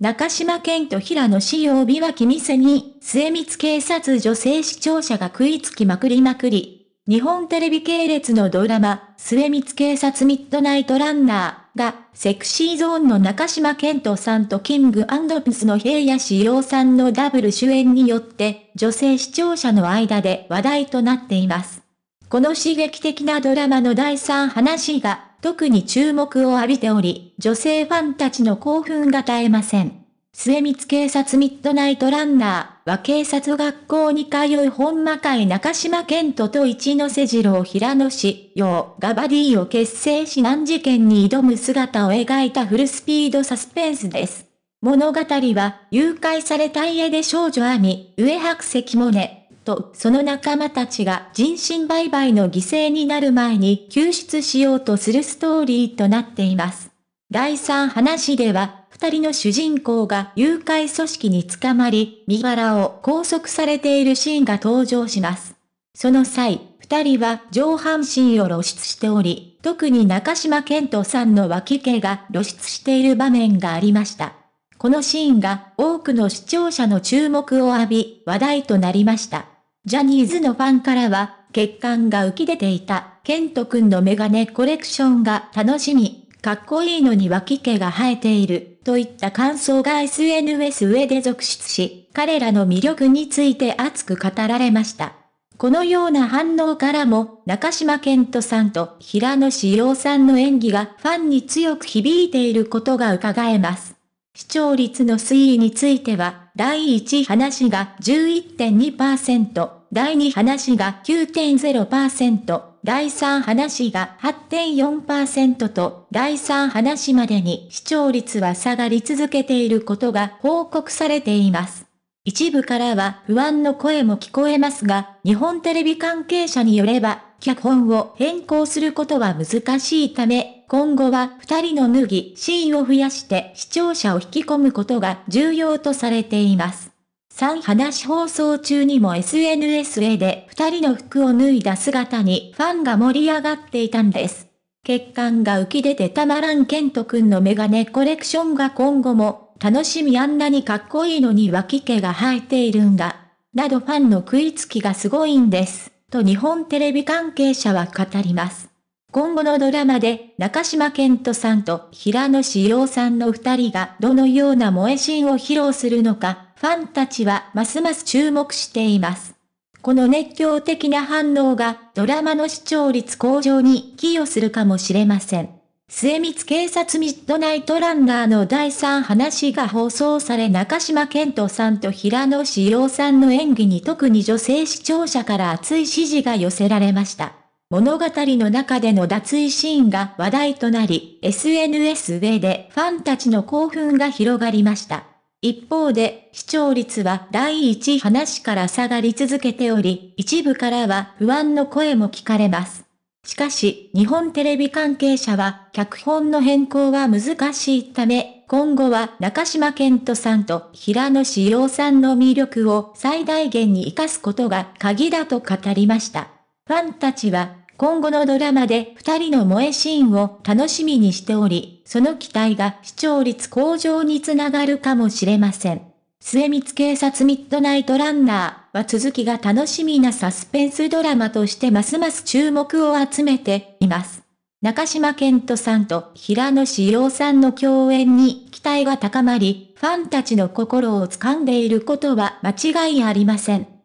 中島健と平野志陽美は君せに、末光警察女性視聴者が食いつきまくりまくり。日本テレビ系列のドラマ、末光警察ミッドナイトランナーが、セクシーゾーンの中島健人さんとキングピスの平野志陽さんのダブル主演によって、女性視聴者の間で話題となっています。この刺激的なドラマの第3話が、特に注目を浴びており、女性ファンたちの興奮が絶えません。末光警察ミッドナイトランナーは警察学校に通う本間会中島健人と一ノ瀬次郎平野氏、陽がバディを結成し難事件に挑む姿を描いたフルスピードサスペンスです。物語は、誘拐された家で少女アミ、上白石萌音、とその仲間たちが人身売買の犠牲になる前に救出しようとするストーリーとなっています。第3話では、二人の主人公が誘拐組織に捕まり、身柄を拘束されているシーンが登場します。その際、二人は上半身を露出しており、特に中島健人さんの脇毛が露出している場面がありました。このシーンが多くの視聴者の注目を浴び、話題となりました。ジャニーズのファンからは、血管が浮き出ていた、ケント君のメガネコレクションが楽しみ、かっこいいのに脇毛が生えている、といった感想が SNS 上で続出し、彼らの魅力について熱く語られました。このような反応からも、中島健人さんと平野志陽さんの演技がファンに強く響いていることが伺えます。視聴率の推移については、第1話が11.2%、第2話が9.0%、第3話が8.4%と、第3話までに視聴率は下がり続けていることが報告されています。一部からは不安の声も聞こえますが、日本テレビ関係者によれば、脚本を変更することは難しいため、今後は二人の脱ぎシーンを増やして視聴者を引き込むことが重要とされています。3話放送中にも SNS で二人の服を脱いだ姿にファンが盛り上がっていたんです。血管が浮き出てたまらんケントくんのメガネコレクションが今後も楽しみあんなにかっこいいのに脇毛が生えているんだ。などファンの食いつきがすごいんです。と日本テレビ関係者は語ります。今後のドラマで中島健人さんと平野志陽さんの二人がどのような萌えシーンを披露するのか、ファンたちはますます注目しています。この熱狂的な反応がドラマの視聴率向上に寄与するかもしれません。末光警察ミッドナイトランナーの第3話が放送され中島健人さんと平野志陽さんの演技に特に女性視聴者から熱い支持が寄せられました。物語の中での脱衣シーンが話題となり、SNS 上でファンたちの興奮が広がりました。一方で、視聴率は第一話から下がり続けており、一部からは不安の声も聞かれます。しかし、日本テレビ関係者は、脚本の変更は難しいため、今後は中島健人さんと平野志陽さんの魅力を最大限に活かすことが鍵だと語りました。ファンたちは今後のドラマで二人の萌えシーンを楽しみにしており、その期待が視聴率向上につながるかもしれません。末光警察ミッドナイトランナーは続きが楽しみなサスペンスドラマとしてますます注目を集めています。中島健人さんと平野志陽さんの共演に期待が高まり、ファンたちの心を掴んでいることは間違いありません。